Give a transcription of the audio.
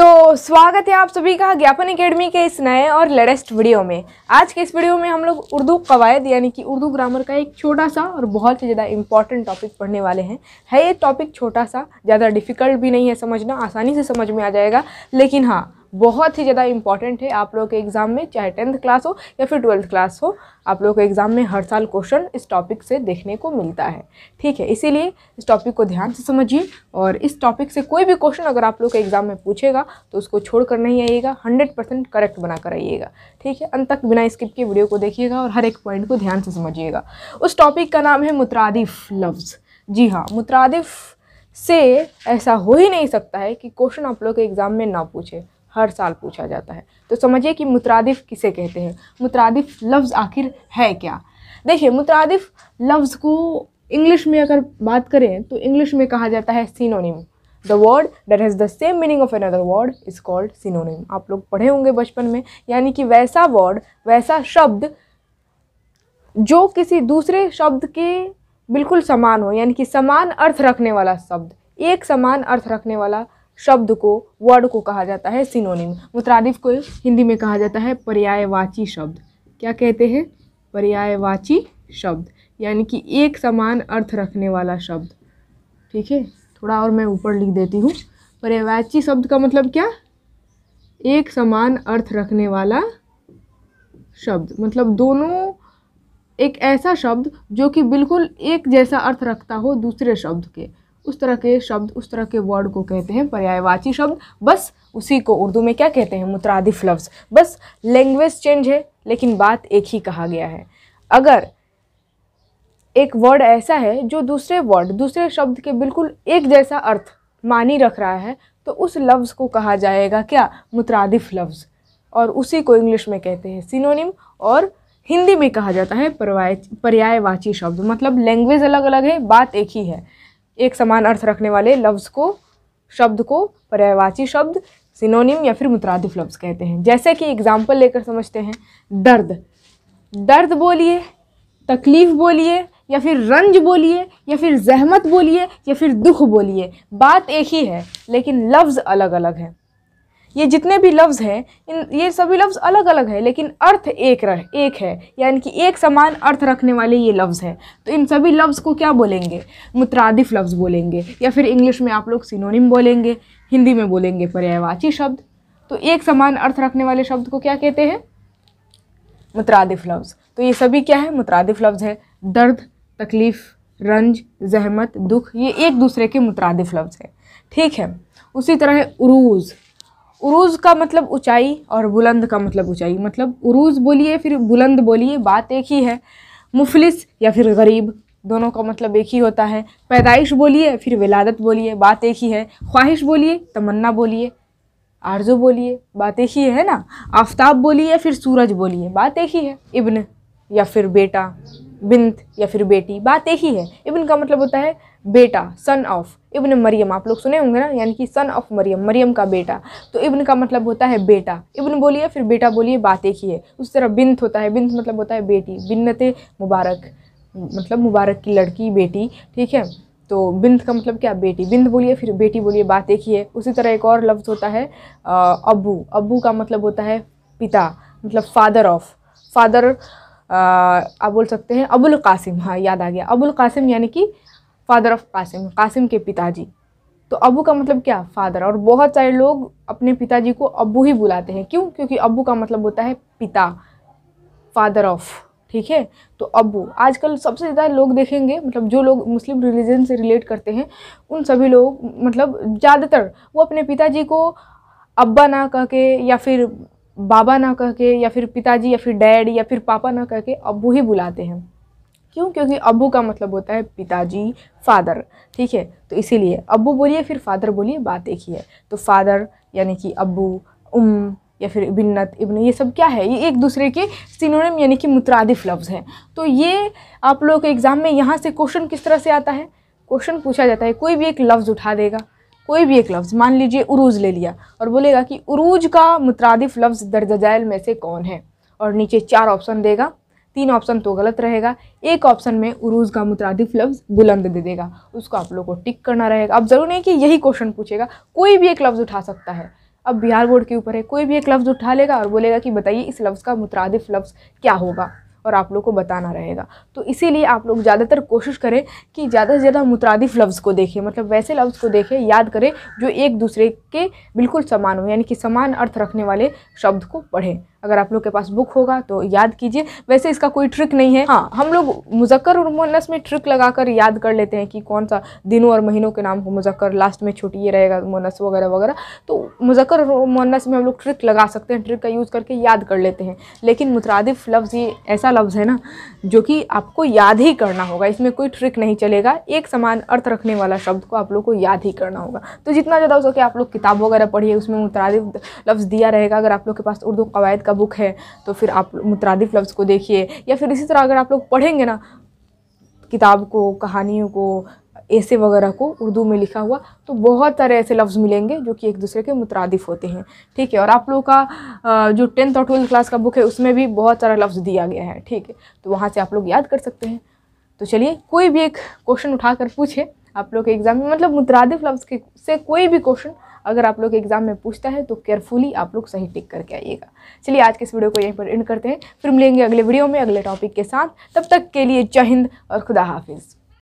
तो स्वागत है आप सभी का ज्ञापन एकेडमी के इस नए और लेटेस्ट वीडियो में आज के इस वीडियो में हम लोग उर्दू कवायद यानी कि उर्दू ग्रामर का एक छोटा सा और बहुत ही ज़्यादा इंपॉर्टेंट टॉपिक पढ़ने वाले हैं है ये टॉपिक छोटा सा ज़्यादा डिफिकल्ट भी नहीं है समझना आसानी से समझ में आ जाएगा लेकिन हाँ बहुत ही ज़्यादा इंपॉर्टेंट है आप लोगों के एग्ज़ाम में चाहे टेंथ क्लास हो या फिर ट्वेल्थ क्लास हो आप लोगों के एग्ज़ाम में हर साल क्वेश्चन इस टॉपिक से देखने को मिलता है ठीक है इसीलिए इस टॉपिक को ध्यान से समझिए और इस टॉपिक से कोई भी क्वेश्चन अगर आप लोग के एग्ज़ाम में पूछेगा तो उसको छोड़ कर नहीं आइएगा हंड्रेड परसेंट करेक्ट बना कर आइएगा ठीक है अंत तक बिना स्किप के वीडियो को देखिएगा और हर एक पॉइंट को ध्यान से समझिएगा उस टॉपिक का नाम है मुतरादिफ़ लफ्ज़ जी हाँ मुतरादिफ से ऐसा हो ही नहीं सकता है कि क्वेश्चन आप लोग के एग्ज़ाम में ना पूछे हर साल पूछा जाता है तो समझिए कि मुतरदफ़ किसे कहते हैं मुतरदफ़ लफ्ज़ आखिर है क्या देखिए मुतरदफ़ लफ्ज़ को इंग्लिश में अगर बात करें तो इंग्लिश में कहा जाता है synonym the word that has the same meaning of another word is called synonym आप लोग पढ़े होंगे बचपन में यानी कि वैसा वर्ड वैसा शब्द जो किसी दूसरे शब्द के बिल्कुल समान हो यानी कि समान अर्थ रखने वाला शब्द एक समान अर्थ रखने वाला शब्द को वर्ड को कहा जाता है सिनोनिम मुतरदिफ को हिंदी में कहा जाता है पर्यायवाची शब्द क्या कहते हैं पर्यायवाची शब्द यानी कि एक समान अर्थ रखने वाला शब्द ठीक है थोड़ा और मैं ऊपर लिख देती हूँ पर्यायवाची शब्द का मतलब क्या एक समान अर्थ रखने वाला शब्द मतलब दोनों एक ऐसा शब्द जो कि बिल्कुल एक जैसा अर्थ रखता हो दूसरे शब्द के उस तरह के शब्द उस तरह के वर्ड को कहते हैं पर्यायवाची शब्द बस उसी को उर्दू में क्या कहते हैं मुतरादिफ़ लफ्ज़ बस लैंग्वेज चेंज है लेकिन बात एक ही कहा गया है अगर एक वर्ड ऐसा है जो दूसरे वर्ड दूसरे शब्द के बिल्कुल एक जैसा अर्थ मानी रख रहा है तो उस लफ्ज़ को कहा जाएगा क्या मुतरादिफ़ लफ्ज़ और उसी को इंग्लिश में कहते हैं सिनोनिम और हिंदी में कहा जाता है पर्यायवाची शब्द मतलब लैंग्वेज अलग अलग है बात एक ही है एक समान अर्थ रखने वाले लफ्ज़ को शब्द को पर्यायवाची शब्द सिनोनिम या फिर मुतरादिफ लफ्ज़ कहते हैं जैसे कि एग्ज़ाम्पल लेकर समझते हैं दर्द दर्द बोलिए तकलीफ़ बोलिए या फिर रंज बोलिए या फिर जहमत बोलिए या फिर दुख बोलिए बात एक ही है लेकिन लफ्ज़ अलग अलग हैं ये जितने भी लफ्ज़ हैं इन ये सभी लफ्ज़ अलग अलग है लेकिन अर्थ एक रह एक है यानी कि एक समान अर्थ रखने वाले ये लफ्ज़ हैं तो इन सभी लफ्ज़ को क्या बोलेंगे मुतरदफ़ लफ्ज़ बोलेंगे या फिर इंग्लिश में आप लोग सिनोनिम बोलेंगे हिंदी में बोलेंगे पर्यायवाची शब्द तो एक समान अर्थ रखने वाले शब्द को क्या कहते हैं मुतरदफ़ लफ्ज़ तो ये सभी क्या है मुतरदफ़ लफ्ज़ है दर्द तकलीफ़ रंज जहमत दुख ये एक दूसरे के मुतरदफ़ लफ्ज़ है ठीक है उसी तरह उरूज़ उरूज का मतलब ऊंचाई और बुलंद का मतलब ऊंचाई मतलब उरूज बोलिए फिर बुलंद बोलिए बात एक ही है मुफलिस या फिर गरीब दोनों का मतलब एक ही होता है पैदाइश बोलिए फिर विलादत बोलिए बात एक ही है ख्वाहिश बोलिए तमन्ना बोलिए आरजो बोलिए बात एक ही है ना आफ्ताब बोलिए फिर सूरज बोलिए बात एक ही है इब्न या फिर बेटा बिंत या फिर बेटी बात एक ही है इब्न का मतलब होता है बेटा सन ऑफ इब्न मरियम आप लोग सुने होंगे ना यानी कि सन ऑफ मरियम मरियम का बेटा तो इब्न का मतलब होता है बेटा इब्न बोलिए फिर बेटा बोलिए बात एक ही है उस तरह बिन्त होता है बिन्त मतलब होता है बेटी बिन्नत मुबारक मतलब मुबारक की लड़की बेटी ठीक है तो बिंद का मतलब क्या बेटी बिंद बोलिए फिर बेटी बोलिए बात एक ही है उसी तरह एक और लफ्ज़ होता है अबू अबू का मतलब होता है पिता मतलब फादर ऑफ फादर आप बोल सकते हैं अबुल कासिम हाँ याद आ गया अबुल कासिम यानी कि फादर ऑफ कासिम कासिम के पिताजी तो अबू का मतलब क्या फादर और बहुत सारे लोग अपने पिताजी को अबू ही बुलाते हैं क्यों क्योंकि अबू का मतलब होता है पिता फादर ऑफ ठीक है तो अबू आजकल सबसे ज़्यादा लोग देखेंगे मतलब जो लोग मुस्लिम रिलीजन से रिलेट करते हैं उन सभी लोग मतलब ज़्यादातर वो अपने पिताजी को अब्बा ना कह के या फिर बाबा ना कह के या फिर पिताजी या फिर डैड या फिर पापा ना कह के अबू ही बुलाते हैं क्यों क्योंकि अबू का मतलब होता है पिताजी फादर ठीक है तो इसीलिए अबू बोलिए फिर फादर बोलिए बात एक ही है तो फादर यानी कि अबू उम या फिर इबिनत इबन ये सब क्या है ये एक दूसरे के सिनोनिम यानी कि मुतरदिफ़ लफ्ज़ हैं तो ये आप लोगों के एग्ज़ाम में यहाँ से क्वेश्चन किस तरह से आता है क्वेश्चन पूछा जाता है कोई भी एक लफ्ज़ उठा देगा कोई भी एक लफ्ज़ मान लीजिए उरूज ले लिया और बोलेगा कि उरूज का मुतरदिफ लफ्ज़ दर्ज में से कौन है और नीचे चार ऑप्शन देगा तीन ऑप्शन तो गलत रहेगा एक ऑप्शन में उरूज का मुतरदिफ लफ्ज़ बुलंद दे देगा उसको आप लोग को टिक करना रहेगा अब ज़रूर नहीं कि यही क्वेश्चन पूछेगा कोई भी एक लफ्ज़ उठा सकता है अब बिहार बोर्ड के ऊपर है कोई भी एक लफ्ज़ उठा लेगा और बोलेगा कि बताइए इस लफ्ज़ का मुतरदिफ लफ्ज़ क्या होगा और आप लोग को बताना रहेगा तो इसीलिए आप लोग ज़्यादातर कोशिश करें कि ज़्यादा से ज़्यादा मुतरदिफ लफ्ज़ को देखें मतलब वैसे लफ्ज़ को देखें याद करें जो एक दूसरे के बिल्कुल समान हो यानी कि समान अर्थ रखने वाले शब्द को पढ़ें अगर आप लोग के पास बुक होगा तो याद कीजिए वैसे इसका कोई ट्रिक नहीं है हाँ हम लोग मुजक्कर और मुन्नस में ट्रिक लगाकर याद कर लेते हैं कि कौन सा दिनों और महीनों के नाम हो मुजक्कर लास्ट में छोटी ये रहेगा मुन्नस वगैरह वगैरह तो मुजक्कर और मुन्नस में हम लोग ट्रिक लगा सकते हैं ट्रिक का यूज़ करके याद कर लेते हैं लेकिन मुतरदफ लफ्ज़ ये ऐसा लफ्ज़ है ना जो कि आपको याद ही करना होगा इसमें कोई ट्रिक नहीं चलेगा एक समान अर्थ रखने वाला शब्द को आप लोग को याद ही करना होगा तो जितना ज़्यादा हो सके आप लोग किताब वगैरह पढ़िए उसमें मुतरदफ लफ्ज़ दिया रहेगा अगर आप लोग के पास उर्दू कवायद का बुक है तो फिर आप मुतरदिफ़ लफ्ज़ को देखिए या फिर इसी तरह अगर आप लोग पढ़ेंगे ना किताब को कहानियों को ऐसे वगैरह को उर्दू में लिखा हुआ तो बहुत सारे ऐसे लफ्ज़ मिलेंगे जो कि एक दूसरे के मुतरदिफ़ होते हैं ठीक है और आप लोगों का जो टेंथ और ट्वेल्थ क्लास का बुक है उसमें भी बहुत सारा लफ्ज़ दिया गया है ठीक है तो वहाँ से आप लोग याद कर सकते हैं तो चलिए कोई भी एक क्वेश्चन उठा कर पूछे आप लोग के एग्ज़ाम में मतलब मुतरदिफ़ लफ्ज़ के से कोई भी क्वेश्चन अगर आप लोग एग्जाम में पूछता है तो केयरफुली आप लोग सही टिक करके आइएगा चलिए आज के इस वीडियो को यहीं पर एंड करते हैं फिर मिलेंगे अगले वीडियो में अगले टॉपिक के साथ तब तक के लिए जय हिंद और खुदा हाफिज़